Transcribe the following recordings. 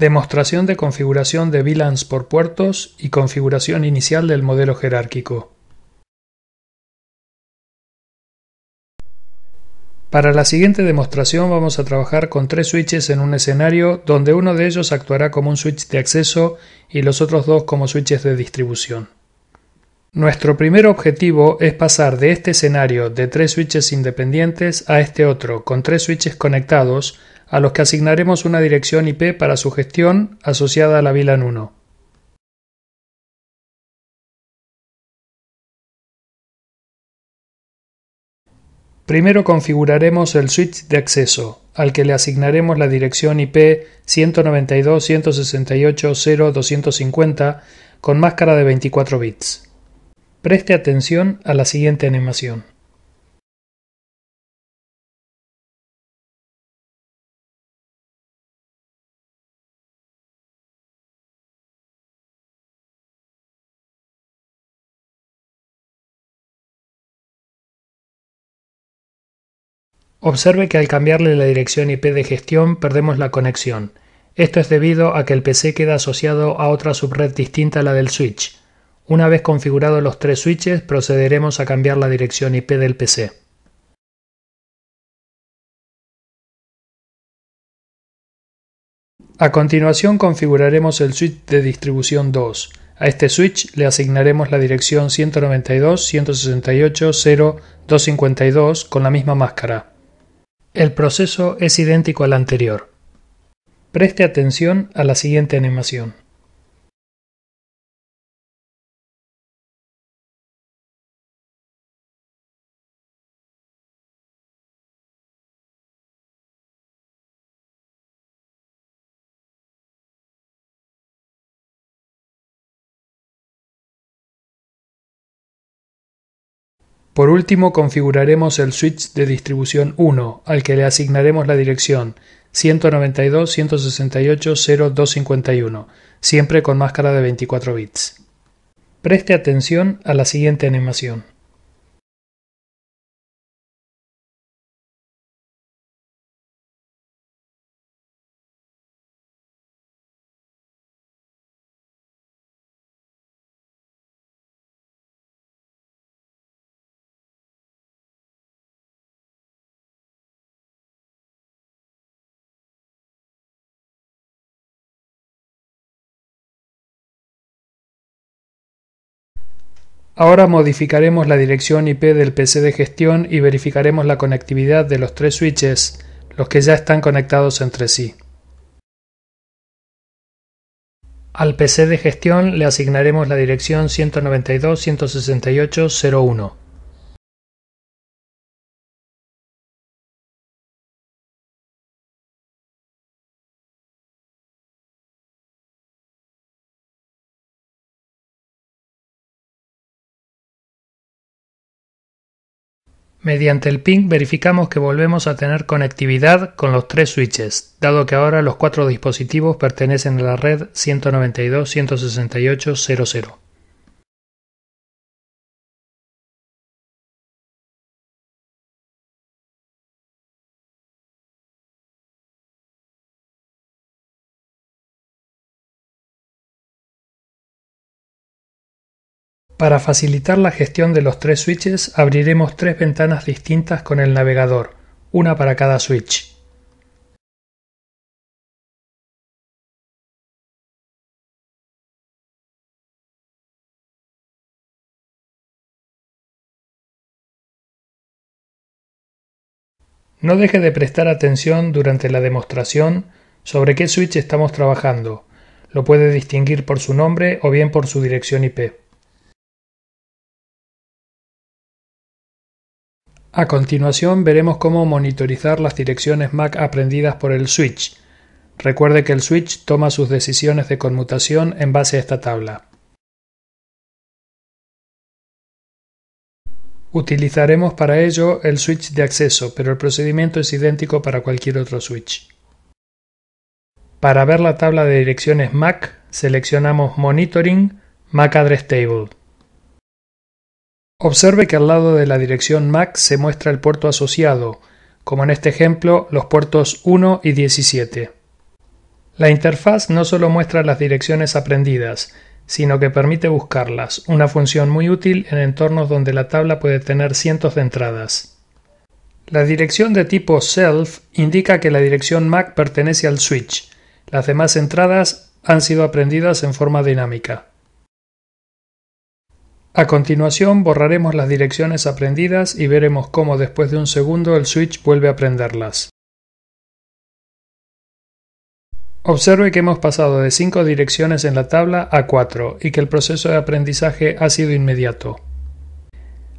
Demostración de configuración de VLANs por puertos y configuración inicial del modelo jerárquico. Para la siguiente demostración vamos a trabajar con tres switches en un escenario donde uno de ellos actuará como un switch de acceso y los otros dos como switches de distribución. Nuestro primer objetivo es pasar de este escenario de tres switches independientes a este otro con tres switches conectados a los que asignaremos una dirección IP para su gestión asociada a la VLAN 1. Primero configuraremos el switch de acceso, al que le asignaremos la dirección IP 192.168.0.250 con máscara de 24 bits. Preste atención a la siguiente animación. Observe que al cambiarle la dirección IP de gestión perdemos la conexión. Esto es debido a que el PC queda asociado a otra subred distinta a la del switch. Una vez configurados los tres switches, procederemos a cambiar la dirección IP del PC. A continuación configuraremos el switch de distribución 2. A este switch le asignaremos la dirección 192.168.0.252 con la misma máscara. El proceso es idéntico al anterior. Preste atención a la siguiente animación. Por último, configuraremos el switch de distribución 1, al que le asignaremos la dirección 192.168.0251, siempre con máscara de 24 bits. Preste atención a la siguiente animación. Ahora modificaremos la dirección IP del PC de gestión y verificaremos la conectividad de los tres switches, los que ya están conectados entre sí. Al PC de gestión le asignaremos la dirección 192.168.01. Mediante el ping verificamos que volvemos a tener conectividad con los tres switches, dado que ahora los cuatro dispositivos pertenecen a la red 192.168.00. Para facilitar la gestión de los tres switches abriremos tres ventanas distintas con el navegador, una para cada switch. No deje de prestar atención durante la demostración sobre qué switch estamos trabajando. Lo puede distinguir por su nombre o bien por su dirección IP. A continuación veremos cómo monitorizar las direcciones MAC aprendidas por el switch. Recuerde que el switch toma sus decisiones de conmutación en base a esta tabla. Utilizaremos para ello el switch de acceso, pero el procedimiento es idéntico para cualquier otro switch. Para ver la tabla de direcciones MAC, seleccionamos Monitoring, MAC Address Table. Observe que al lado de la dirección MAC se muestra el puerto asociado, como en este ejemplo los puertos 1 y 17. La interfaz no solo muestra las direcciones aprendidas, sino que permite buscarlas, una función muy útil en entornos donde la tabla puede tener cientos de entradas. La dirección de tipo self indica que la dirección MAC pertenece al switch. Las demás entradas han sido aprendidas en forma dinámica. A continuación borraremos las direcciones aprendidas y veremos cómo después de un segundo el switch vuelve a aprenderlas. Observe que hemos pasado de 5 direcciones en la tabla a 4 y que el proceso de aprendizaje ha sido inmediato.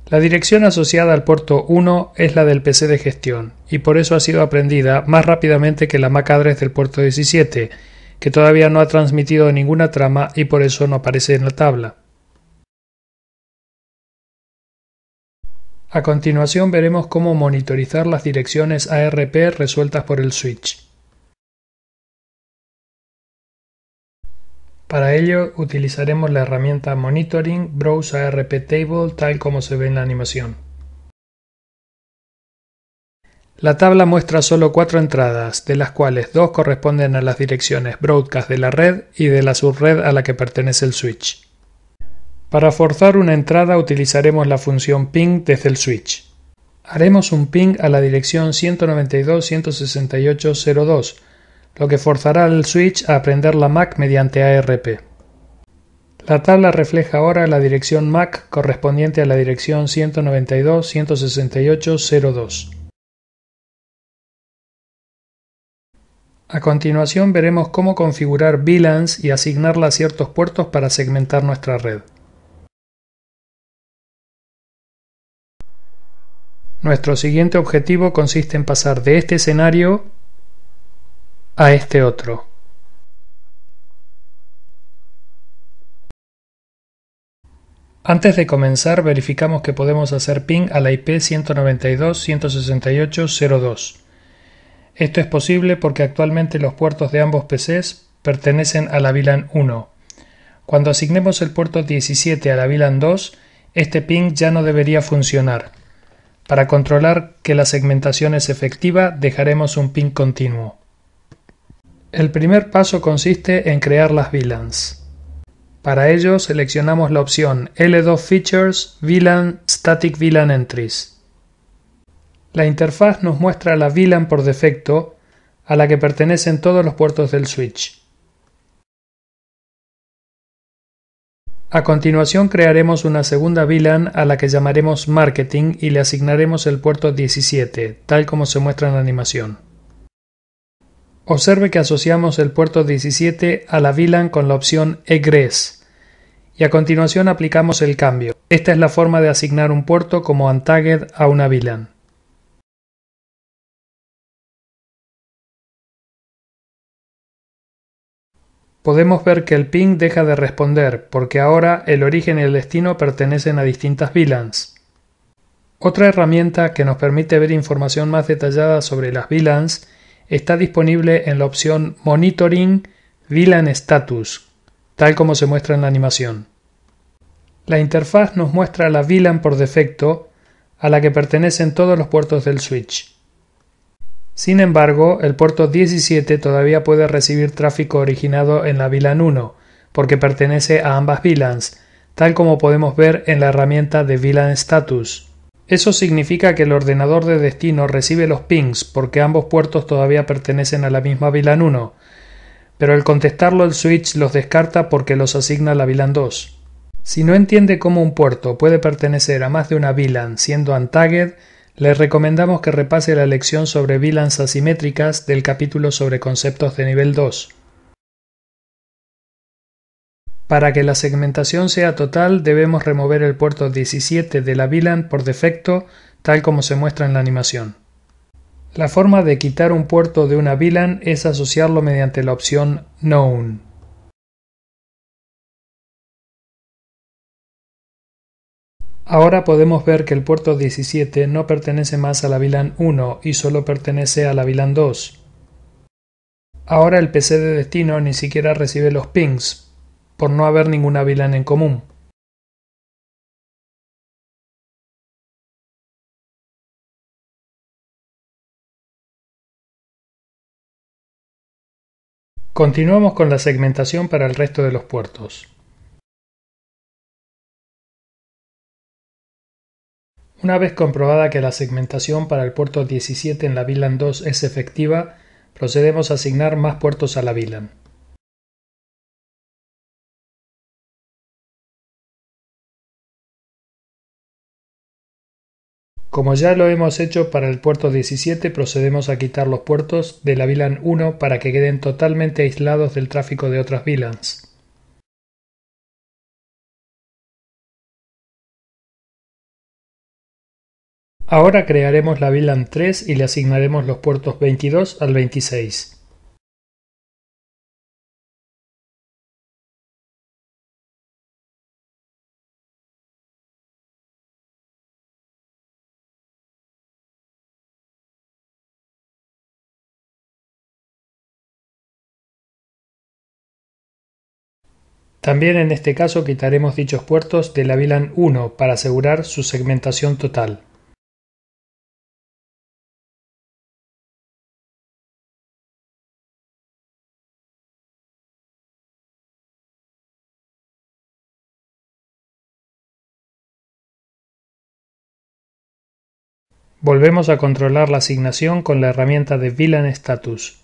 La dirección asociada al puerto 1 es la del PC de gestión y por eso ha sido aprendida más rápidamente que la MAC address del puerto 17, que todavía no ha transmitido ninguna trama y por eso no aparece en la tabla. A continuación veremos cómo monitorizar las direcciones ARP resueltas por el switch. Para ello utilizaremos la herramienta Monitoring Browse ARP Table tal como se ve en la animación. La tabla muestra solo cuatro entradas, de las cuales dos corresponden a las direcciones broadcast de la red y de la subred a la que pertenece el switch. Para forzar una entrada utilizaremos la función ping desde el switch. Haremos un ping a la dirección 192.168.02, lo que forzará al switch a aprender la MAC mediante ARP. La tabla refleja ahora la dirección MAC correspondiente a la dirección 192.168.02. A continuación veremos cómo configurar VLANs y asignarla a ciertos puertos para segmentar nuestra red. Nuestro siguiente objetivo consiste en pasar de este escenario a este otro. Antes de comenzar, verificamos que podemos hacer ping a la IP 192.168.02. Esto es posible porque actualmente los puertos de ambos PCs pertenecen a la VLAN 1. Cuando asignemos el puerto 17 a la VLAN 2, este ping ya no debería funcionar. Para controlar que la segmentación es efectiva, dejaremos un pin continuo. El primer paso consiste en crear las VLANs. Para ello seleccionamos la opción L2 Features VLAN Static VLAN Entries. La interfaz nos muestra la VLAN por defecto a la que pertenecen todos los puertos del switch. A continuación crearemos una segunda VLAN a la que llamaremos Marketing y le asignaremos el puerto 17, tal como se muestra en la animación. Observe que asociamos el puerto 17 a la VLAN con la opción Egress y a continuación aplicamos el cambio. Esta es la forma de asignar un puerto como untagged a una VLAN. Podemos ver que el ping deja de responder, porque ahora el origen y el destino pertenecen a distintas VLANs. Otra herramienta que nos permite ver información más detallada sobre las VLANs está disponible en la opción Monitoring VLAN Status, tal como se muestra en la animación. La interfaz nos muestra la VLAN por defecto, a la que pertenecen todos los puertos del switch. Sin embargo, el puerto 17 todavía puede recibir tráfico originado en la VLAN 1, porque pertenece a ambas VLANs, tal como podemos ver en la herramienta de VLAN Status. Eso significa que el ordenador de destino recibe los pings porque ambos puertos todavía pertenecen a la misma VLAN 1, pero al contestarlo el switch los descarta porque los asigna a la VLAN 2. Si no entiende cómo un puerto puede pertenecer a más de una VLAN siendo untagged, les recomendamos que repase la lección sobre VLANs asimétricas del capítulo sobre conceptos de nivel 2. Para que la segmentación sea total debemos remover el puerto 17 de la VLAN por defecto tal como se muestra en la animación. La forma de quitar un puerto de una VLAN es asociarlo mediante la opción Known. Ahora podemos ver que el puerto 17 no pertenece más a la VLAN 1 y solo pertenece a la VLAN 2. Ahora el PC de destino ni siquiera recibe los pings, por no haber ninguna VLAN en común. Continuamos con la segmentación para el resto de los puertos. Una vez comprobada que la segmentación para el puerto 17 en la VLAN 2 es efectiva, procedemos a asignar más puertos a la VLAN. Como ya lo hemos hecho para el puerto 17, procedemos a quitar los puertos de la VLAN 1 para que queden totalmente aislados del tráfico de otras VLANs. Ahora crearemos la VLAN 3 y le asignaremos los puertos 22 al 26. También en este caso quitaremos dichos puertos de la VLAN 1 para asegurar su segmentación total. Volvemos a controlar la asignación con la herramienta de VLAN Status.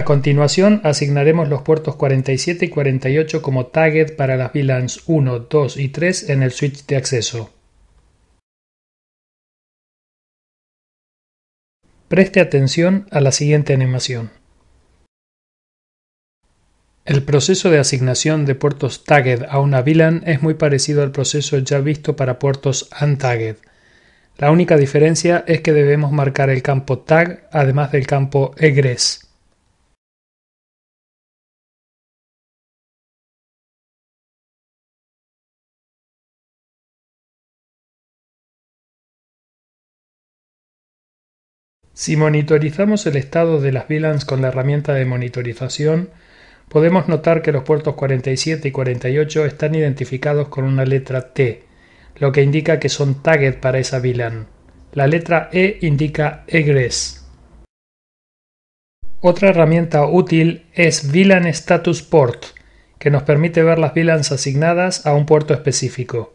A continuación, asignaremos los puertos 47 y 48 como target para las VLANs 1, 2 y 3 en el switch de acceso. Preste atención a la siguiente animación. El proceso de asignación de puertos tagged a una VLAN es muy parecido al proceso ya visto para puertos untagged. La única diferencia es que debemos marcar el campo tag además del campo egress. Si monitorizamos el estado de las VLANs con la herramienta de monitorización, podemos notar que los puertos 47 y 48 están identificados con una letra T, lo que indica que son target para esa VLAN. La letra E indica egress. Otra herramienta útil es VLAN Status Port, que nos permite ver las VLANs asignadas a un puerto específico.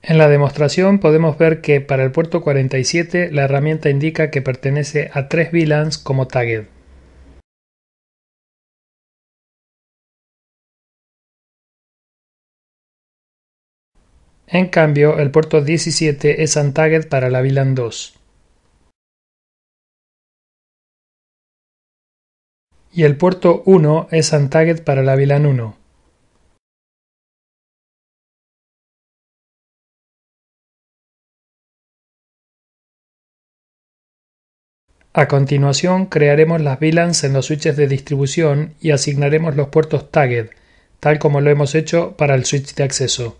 En la demostración podemos ver que para el puerto 47 la herramienta indica que pertenece a tres VLANs como target. En cambio, el puerto 17 es untagged para la VLAN 2. Y el puerto 1 es untagged para la VLAN 1. A continuación, crearemos las VLANs en los switches de distribución y asignaremos los puertos tagged, tal como lo hemos hecho para el switch de acceso.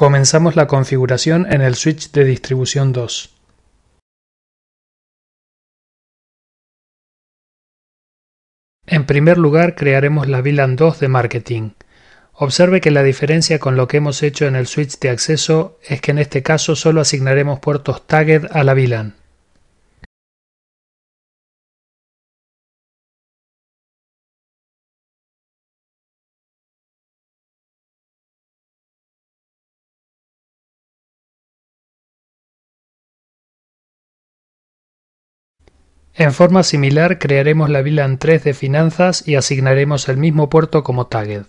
Comenzamos la configuración en el switch de distribución 2. En primer lugar crearemos la VLAN 2 de marketing. Observe que la diferencia con lo que hemos hecho en el switch de acceso es que en este caso solo asignaremos puertos tagged a la VLAN. En forma similar crearemos la VLAN 3 de finanzas y asignaremos el mismo puerto como target.